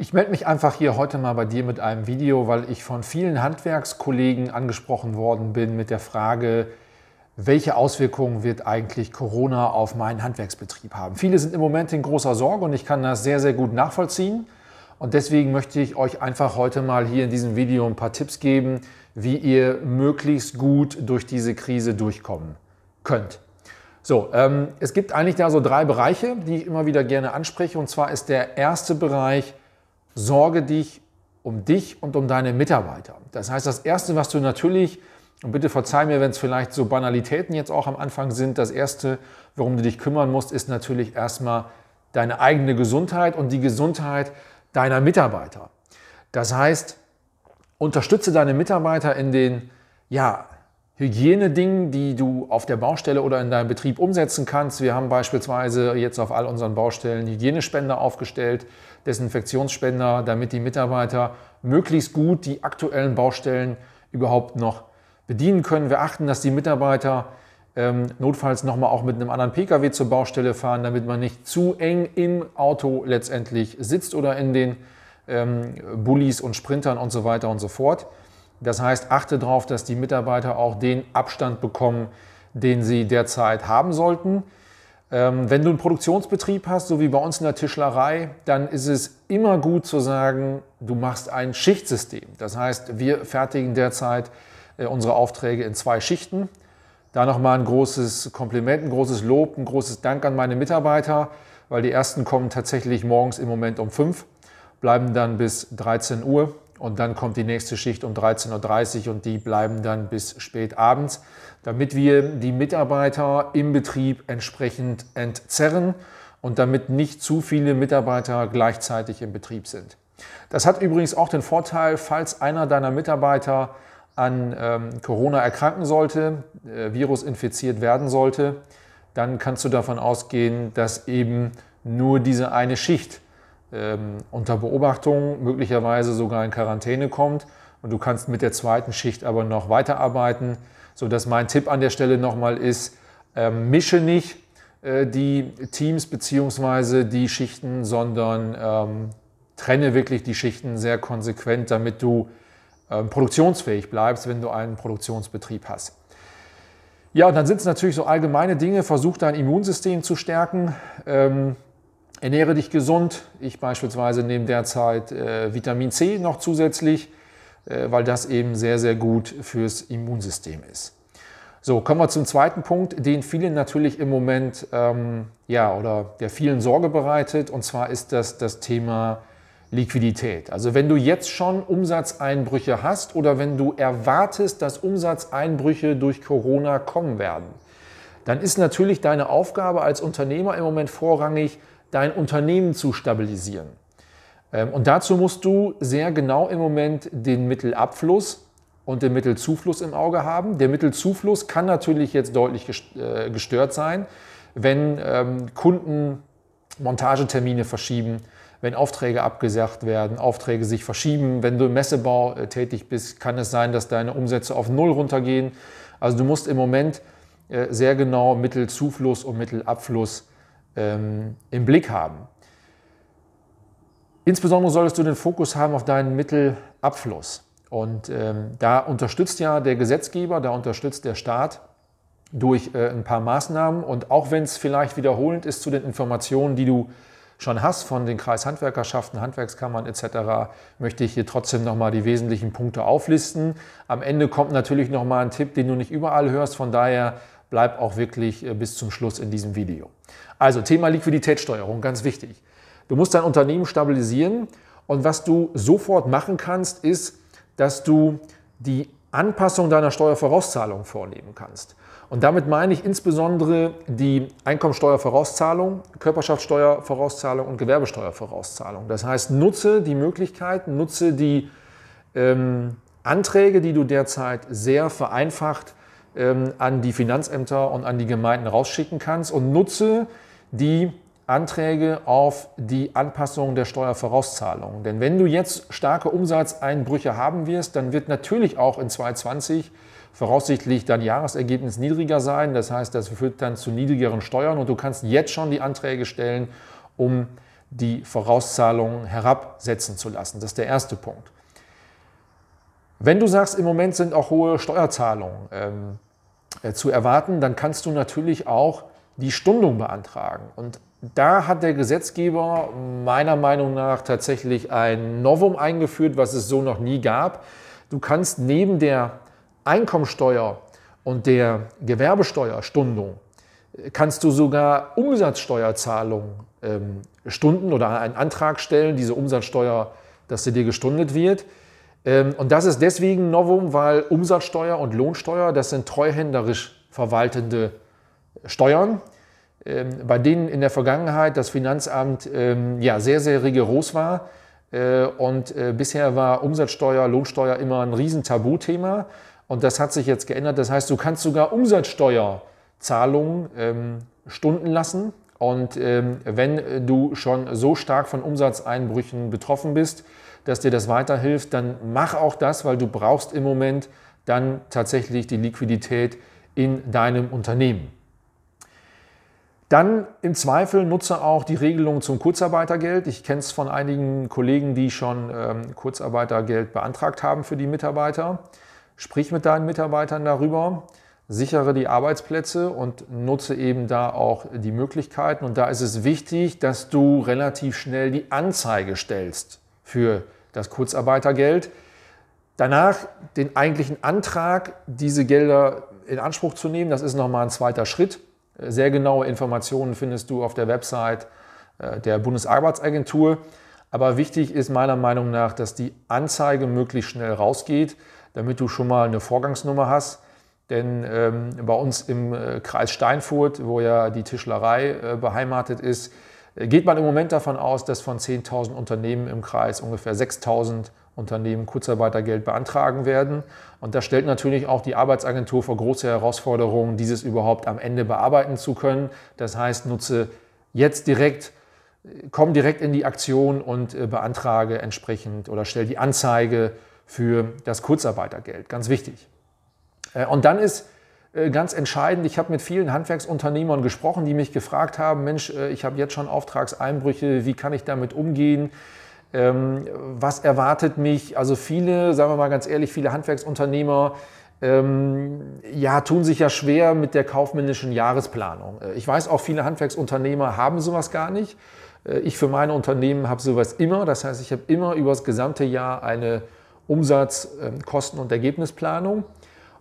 Ich melde mich einfach hier heute mal bei dir mit einem Video, weil ich von vielen Handwerkskollegen angesprochen worden bin mit der Frage, welche Auswirkungen wird eigentlich Corona auf meinen Handwerksbetrieb haben? Viele sind im Moment in großer Sorge und ich kann das sehr, sehr gut nachvollziehen. Und deswegen möchte ich euch einfach heute mal hier in diesem Video ein paar Tipps geben, wie ihr möglichst gut durch diese Krise durchkommen könnt. So, ähm, es gibt eigentlich da so drei Bereiche, die ich immer wieder gerne anspreche. Und zwar ist der erste Bereich sorge dich um dich und um deine Mitarbeiter. Das heißt, das Erste, was du natürlich, und bitte verzeih mir, wenn es vielleicht so Banalitäten jetzt auch am Anfang sind, das Erste, worum du dich kümmern musst, ist natürlich erstmal deine eigene Gesundheit und die Gesundheit deiner Mitarbeiter. Das heißt, unterstütze deine Mitarbeiter in den ja, Hygienedingen, die du auf der Baustelle oder in deinem Betrieb umsetzen kannst. Wir haben beispielsweise jetzt auf all unseren Baustellen Hygienespender aufgestellt, Desinfektionsspender, damit die Mitarbeiter möglichst gut die aktuellen Baustellen überhaupt noch bedienen können. Wir achten, dass die Mitarbeiter ähm, notfalls nochmal auch mit einem anderen Pkw zur Baustelle fahren, damit man nicht zu eng im Auto letztendlich sitzt oder in den ähm, Bullis und Sprintern und so weiter und so fort. Das heißt, achte darauf, dass die Mitarbeiter auch den Abstand bekommen, den sie derzeit haben sollten. Ähm, wenn du einen Produktionsbetrieb hast, so wie bei uns in der Tischlerei, dann ist es immer gut zu sagen, du machst ein Schichtsystem. Das heißt, wir fertigen derzeit äh, unsere Aufträge in zwei Schichten. Da nochmal ein großes Kompliment, ein großes Lob, ein großes Dank an meine Mitarbeiter, weil die ersten kommen tatsächlich morgens im Moment um 5, bleiben dann bis 13 Uhr und dann kommt die nächste Schicht um 13.30 Uhr und die bleiben dann bis spät abends, damit wir die Mitarbeiter im Betrieb entsprechend entzerren und damit nicht zu viele Mitarbeiter gleichzeitig im Betrieb sind. Das hat übrigens auch den Vorteil, falls einer deiner Mitarbeiter an ähm, Corona erkranken sollte, äh, Virus infiziert werden sollte, dann kannst du davon ausgehen, dass eben nur diese eine Schicht ähm, unter Beobachtung, möglicherweise sogar in Quarantäne kommt. Und du kannst mit der zweiten Schicht aber noch weiterarbeiten, sodass mein Tipp an der Stelle nochmal ist, ähm, mische nicht äh, die Teams bzw. die Schichten, sondern ähm, trenne wirklich die Schichten sehr konsequent, damit du ähm, produktionsfähig bleibst, wenn du einen Produktionsbetrieb hast. Ja, und dann sind es natürlich so allgemeine Dinge. Versuch dein Immunsystem zu stärken. Ähm, ernähre dich gesund. Ich beispielsweise nehme derzeit äh, Vitamin C noch zusätzlich, äh, weil das eben sehr, sehr gut fürs Immunsystem ist. So, kommen wir zum zweiten Punkt, den vielen natürlich im Moment, ähm, ja, oder der vielen Sorge bereitet, und zwar ist das das Thema Liquidität. Also wenn du jetzt schon Umsatzeinbrüche hast oder wenn du erwartest, dass Umsatzeinbrüche durch Corona kommen werden, dann ist natürlich deine Aufgabe als Unternehmer im Moment vorrangig, dein Unternehmen zu stabilisieren. Ähm, und dazu musst du sehr genau im Moment den Mittelabfluss und den Mittelzufluss im Auge haben. Der Mittelzufluss kann natürlich jetzt deutlich äh, gestört sein, wenn ähm, Kunden Montagetermine verschieben, wenn Aufträge abgesagt werden, Aufträge sich verschieben. Wenn du im Messebau äh, tätig bist, kann es sein, dass deine Umsätze auf Null runtergehen. Also du musst im Moment äh, sehr genau Mittelzufluss und Mittelabfluss ähm, im Blick haben. Insbesondere solltest du den Fokus haben auf deinen Mittelabfluss. Und ähm, da unterstützt ja der Gesetzgeber, da unterstützt der Staat durch äh, ein paar Maßnahmen. Und auch wenn es vielleicht wiederholend ist zu den Informationen, die du schon hast von den Kreishandwerkerschaften, Handwerkskammern etc., möchte ich hier trotzdem nochmal die wesentlichen Punkte auflisten. Am Ende kommt natürlich nochmal ein Tipp, den du nicht überall hörst. Von daher bleib auch wirklich äh, bis zum Schluss in diesem Video. Also Thema Liquiditätssteuerung, ganz wichtig. Du musst dein Unternehmen stabilisieren und was du sofort machen kannst, ist, dass du die Anpassung deiner Steuervorauszahlung vornehmen kannst. Und damit meine ich insbesondere die Einkommensteuervorauszahlung, Körperschaftsteuervorauszahlung und Gewerbesteuervorauszahlung. Das heißt, nutze die Möglichkeiten, nutze die ähm, Anträge, die du derzeit sehr vereinfacht ähm, an die Finanzämter und an die Gemeinden rausschicken kannst und nutze die Anträge auf die Anpassung der Steuervorauszahlung. Denn wenn du jetzt starke Umsatzeinbrüche haben wirst, dann wird natürlich auch in 2020 voraussichtlich dein Jahresergebnis niedriger sein. Das heißt, das führt dann zu niedrigeren Steuern und du kannst jetzt schon die Anträge stellen, um die Vorauszahlungen herabsetzen zu lassen. Das ist der erste Punkt. Wenn du sagst, im Moment sind auch hohe Steuerzahlungen ähm, äh, zu erwarten, dann kannst du natürlich auch die Stundung beantragen. Und da hat der Gesetzgeber meiner Meinung nach tatsächlich ein Novum eingeführt, was es so noch nie gab. Du kannst neben der Einkommensteuer und der Gewerbesteuerstundung äh, kannst du sogar Umsatzsteuerzahlungen ähm, stunden oder einen Antrag stellen, diese Umsatzsteuer, dass sie dir gestundet wird. Ähm, und das ist deswegen Novum, weil Umsatzsteuer und Lohnsteuer, das sind treuhänderisch verwaltende Steuern, ähm, bei denen in der Vergangenheit das Finanzamt ähm, ja, sehr, sehr rigoros war. Äh, und äh, bisher war Umsatzsteuer, Lohnsteuer immer ein Riesentabuthema. Und das hat sich jetzt geändert. Das heißt, du kannst sogar Umsatzsteuerzahlungen ähm, stunden lassen. Und ähm, wenn du schon so stark von Umsatzeinbrüchen betroffen bist, dass dir das weiterhilft, dann mach auch das, weil du brauchst im Moment dann tatsächlich die Liquidität in deinem Unternehmen. Dann im Zweifel nutze auch die Regelung zum Kurzarbeitergeld. Ich kenne es von einigen Kollegen, die schon ähm, Kurzarbeitergeld beantragt haben für die Mitarbeiter. Sprich mit deinen Mitarbeitern darüber, sichere die Arbeitsplätze und nutze eben da auch die Möglichkeiten. Und da ist es wichtig, dass du relativ schnell die Anzeige stellst für die das Kurzarbeitergeld. Danach den eigentlichen Antrag, diese Gelder in Anspruch zu nehmen, das ist nochmal ein zweiter Schritt. Sehr genaue Informationen findest du auf der Website äh, der Bundesarbeitsagentur. Aber wichtig ist meiner Meinung nach, dass die Anzeige möglichst schnell rausgeht, damit du schon mal eine Vorgangsnummer hast. Denn ähm, bei uns im äh, Kreis Steinfurt, wo ja die Tischlerei äh, beheimatet ist, geht man im Moment davon aus, dass von 10.000 Unternehmen im Kreis ungefähr 6.000 Unternehmen Kurzarbeitergeld beantragen werden. Und das stellt natürlich auch die Arbeitsagentur vor große Herausforderungen, dieses überhaupt am Ende bearbeiten zu können. Das heißt, nutze jetzt direkt, komm direkt in die Aktion und äh, beantrage entsprechend oder stell die Anzeige für das Kurzarbeitergeld. Ganz wichtig. Äh, und dann ist äh, ganz entscheidend. Ich habe mit vielen Handwerksunternehmern gesprochen, die mich gefragt haben, Mensch, äh, ich habe jetzt schon Auftragseinbrüche, wie kann ich damit umgehen? Ähm, was erwartet mich? Also viele, sagen wir mal ganz ehrlich, viele Handwerksunternehmer ähm, ja, tun sich ja schwer mit der kaufmännischen Jahresplanung. Äh, ich weiß auch, viele Handwerksunternehmer haben sowas gar nicht. Ich für meine Unternehmen habe sowas immer. Das heißt, ich habe immer über das gesamte Jahr eine Umsatz-, ähm, Kosten- und Ergebnisplanung.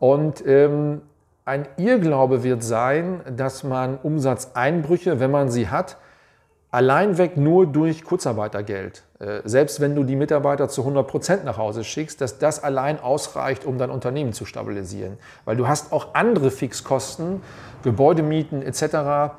Und ähm, ein Irrglaube wird sein, dass man Umsatzeinbrüche, wenn man sie hat, allein weg nur durch Kurzarbeitergeld, äh, selbst wenn du die Mitarbeiter zu 100% Prozent nach Hause schickst, dass das allein ausreicht, um dein Unternehmen zu stabilisieren. Weil du hast auch andere Fixkosten, Gebäudemieten etc.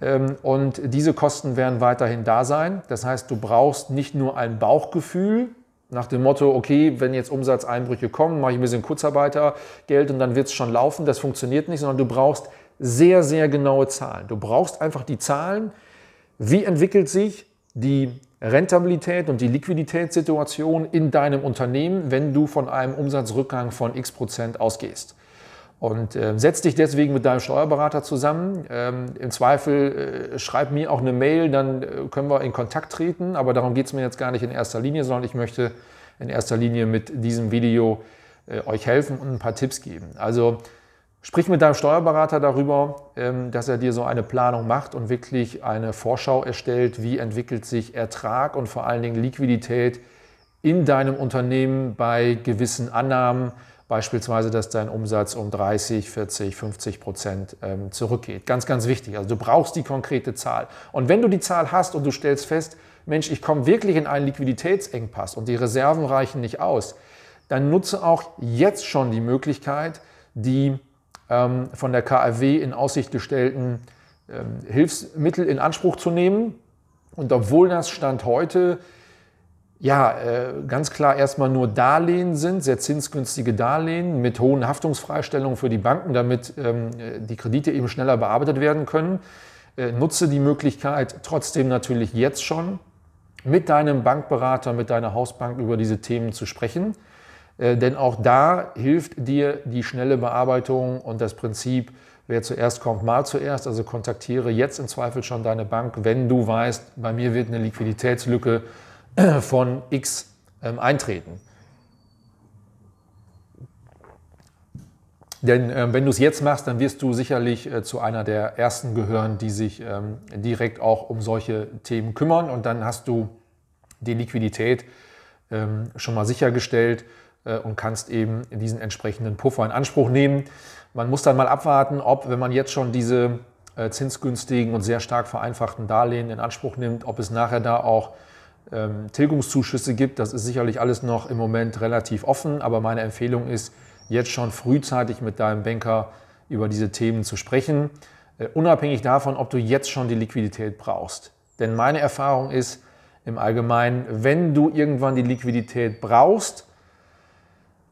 Ähm, und diese Kosten werden weiterhin da sein. Das heißt, du brauchst nicht nur ein Bauchgefühl, nach dem Motto, okay, wenn jetzt Umsatzeinbrüche kommen, mache ich ein bisschen Kurzarbeitergeld und dann wird es schon laufen. Das funktioniert nicht, sondern du brauchst sehr, sehr genaue Zahlen. Du brauchst einfach die Zahlen, wie entwickelt sich die Rentabilität und die Liquiditätssituation in deinem Unternehmen, wenn du von einem Umsatzrückgang von x Prozent ausgehst. Und äh, setz dich deswegen mit deinem Steuerberater zusammen. Ähm, Im Zweifel äh, schreib mir auch eine Mail, dann äh, können wir in Kontakt treten. Aber darum geht es mir jetzt gar nicht in erster Linie, sondern ich möchte in erster Linie mit diesem Video äh, euch helfen und ein paar Tipps geben. Also sprich mit deinem Steuerberater darüber, ähm, dass er dir so eine Planung macht und wirklich eine Vorschau erstellt, wie entwickelt sich Ertrag und vor allen Dingen Liquidität in deinem Unternehmen bei gewissen Annahmen beispielsweise, dass dein Umsatz um 30, 40, 50 Prozent ähm, zurückgeht. Ganz, ganz wichtig. Also du brauchst die konkrete Zahl. Und wenn du die Zahl hast und du stellst fest, Mensch, ich komme wirklich in einen Liquiditätsengpass und die Reserven reichen nicht aus, dann nutze auch jetzt schon die Möglichkeit, die ähm, von der KfW in Aussicht gestellten ähm, Hilfsmittel in Anspruch zu nehmen. Und obwohl das Stand heute ja, äh, ganz klar erstmal nur Darlehen sind, sehr zinsgünstige Darlehen mit hohen Haftungsfreistellungen für die Banken, damit ähm, äh, die Kredite eben schneller bearbeitet werden können. Äh, nutze die Möglichkeit trotzdem natürlich jetzt schon mit deinem Bankberater, mit deiner Hausbank über diese Themen zu sprechen. denn auch da hilft dir die schnelle Bearbeitung und das Prinzip, wer zuerst kommt, mal zuerst. Also kontaktiere jetzt im Zweifel schon deine Bank, wenn du weißt, bei mir wird eine Liquiditätslücke äh, von X ähm, eintreten. Denn ähm, wenn du es jetzt machst, dann wirst du sicherlich äh, zu einer der ersten gehören, die sich ähm, direkt auch um solche Themen kümmern. Und dann hast du die Liquidität ähm, schon mal sichergestellt äh, und kannst eben diesen entsprechenden Puffer in Anspruch nehmen. Man muss dann mal abwarten, ob, wenn man jetzt schon diese äh, zinsgünstigen und sehr stark vereinfachten Darlehen in Anspruch nimmt, ob es nachher da auch ähm, Tilgungszuschüsse gibt. Das ist sicherlich alles noch im Moment relativ offen, aber meine Empfehlung ist, jetzt schon frühzeitig mit deinem Banker über diese Themen zu sprechen, äh, unabhängig davon, ob du jetzt schon die Liquidität brauchst. Denn meine Erfahrung ist im Allgemeinen, wenn du irgendwann die Liquidität brauchst,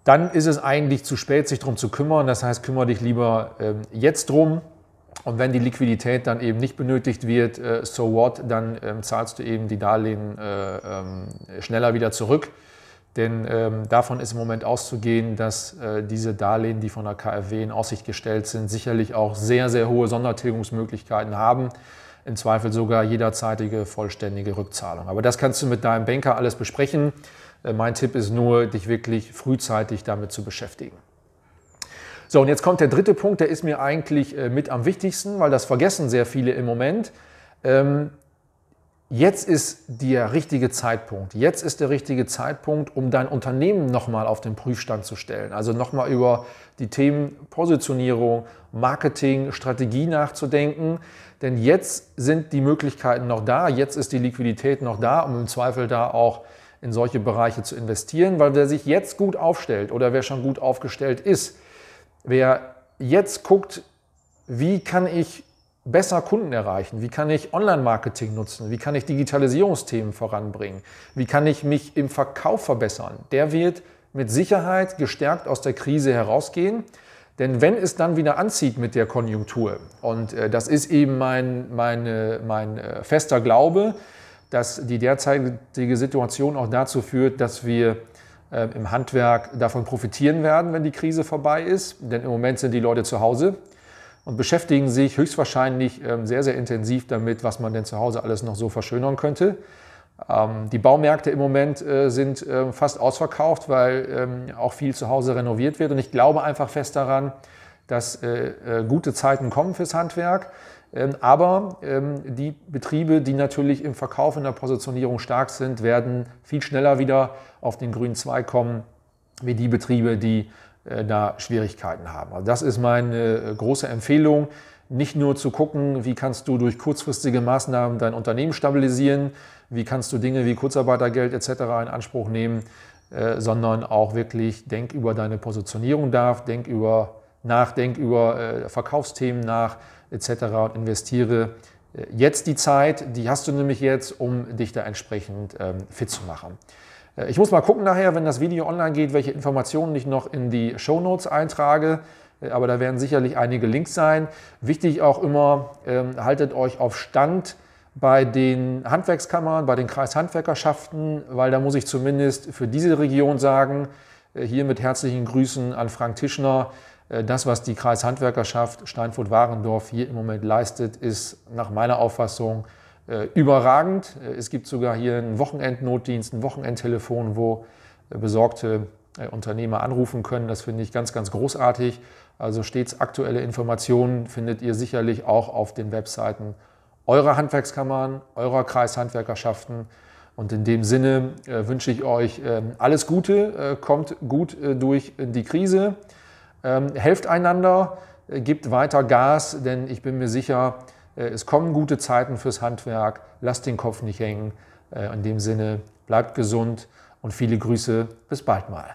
dann ist es eigentlich zu spät, sich darum zu kümmern. Das heißt, kümmere dich lieber ähm, jetzt drum, und wenn die Liquidität dann eben nicht benötigt wird, äh, so what, dann ähm, zahlst du eben die Darlehen äh, ähm, schneller wieder zurück. Denn ähm, davon ist im Moment auszugehen, dass äh, diese Darlehen, die von der KfW in Aussicht gestellt sind, sicherlich auch sehr, sehr hohe Sondertilgungsmöglichkeiten haben. Im Zweifel sogar jederzeitige vollständige Rückzahlung. Aber das kannst du mit deinem Banker alles besprechen. Äh, mein Tipp ist nur, dich wirklich frühzeitig damit zu beschäftigen. So, und jetzt kommt der dritte Punkt, der ist mir eigentlich äh, mit am wichtigsten, weil das vergessen sehr viele im Moment. Ähm, jetzt ist der richtige Zeitpunkt. Jetzt ist der richtige Zeitpunkt, um dein Unternehmen nochmal auf den Prüfstand zu stellen. Also nochmal über die Themen Positionierung, Marketing, Strategie nachzudenken. Denn jetzt sind die Möglichkeiten noch da, jetzt ist die Liquidität noch da, um im Zweifel da auch in solche Bereiche zu investieren, weil wer sich jetzt gut aufstellt oder wer schon gut aufgestellt ist, Wer jetzt guckt, wie kann ich besser Kunden erreichen? Wie kann ich Online-Marketing nutzen? Wie kann ich Digitalisierungsthemen voranbringen? Wie kann ich mich im Verkauf verbessern? Der wird mit Sicherheit gestärkt aus der Krise herausgehen. Denn wenn es dann wieder anzieht mit der Konjunktur, und äh, das ist eben mein, mein, mein äh, fester Glaube, dass die derzeitige Situation auch dazu führt, dass wir äh, im Handwerk davon profitieren werden, wenn die Krise vorbei ist. Denn im Moment sind die Leute zu Hause und beschäftigen sich höchstwahrscheinlich ähm, sehr, sehr intensiv damit, was man denn zu Hause alles noch so verschönern könnte. Ähm, die Baumärkte im Moment äh, sind ähm, fast ausverkauft, weil auch viel zu Hause renoviert wird. Und ich glaube einfach fest daran, dass äh, gute Zeiten kommen fürs Handwerk. Ähm, aber ähm, die Betriebe, die natürlich im Verkauf, in der Positionierung stark sind, werden viel schneller wieder auf den grünen Zweig kommen, wie die Betriebe, die äh, da Schwierigkeiten haben. Also das ist meine äh, große Empfehlung, nicht nur zu gucken, wie kannst du durch kurzfristige Maßnahmen dein Unternehmen stabilisieren, wie kannst du Dinge wie Kurzarbeitergeld etc. in Anspruch nehmen, äh, sondern auch wirklich denk über deine Positionierung nach, denk über, nach, denk über Verkaufsthemen nach, etc. und investiere äh, jetzt die Zeit, die hast du nämlich jetzt, um dich da entsprechend ähm, fit zu machen. Äh, ich muss mal gucken nachher, wenn das Video online geht, welche Informationen ich noch in die Show Notes eintrage. Äh, aber da werden sicherlich einige Links sein. Wichtig auch immer, ähm, haltet euch auf Stand bei den Handwerkskammern, bei den Kreishandwerkerschaften, weil da muss ich zumindest für diese Region sagen, hier mit herzlichen Grüßen an Frank Tischner, äh, das, was die Kreishandwerkerschaft Steinfurt-Warendorf hier im Moment leistet, ist nach meiner Auffassung äh, überragend. Äh, es gibt sogar hier einen Wochenendnotdienst, ein Wochenendtelefon, wo besorgte Unternehmer anrufen können. Das finde ich ganz, ganz großartig. Also stets aktuelle Informationen findet ihr sicherlich auch auf den Webseiten eurer Handwerkskammern, eurer Kreishandwerkerschaften. Und in dem Sinne wünsche ich euch ähm, alles Gute, kommt gut durch die Krise. Ähm, helft einander, äh, gebt weiter Gas, denn ich bin mir sicher, äh, es kommen gute Zeiten fürs Handwerk. Lasst den Kopf nicht hängen. Äh, in dem Sinne, bleibt gesund und viele Grüße. Bis bald mal.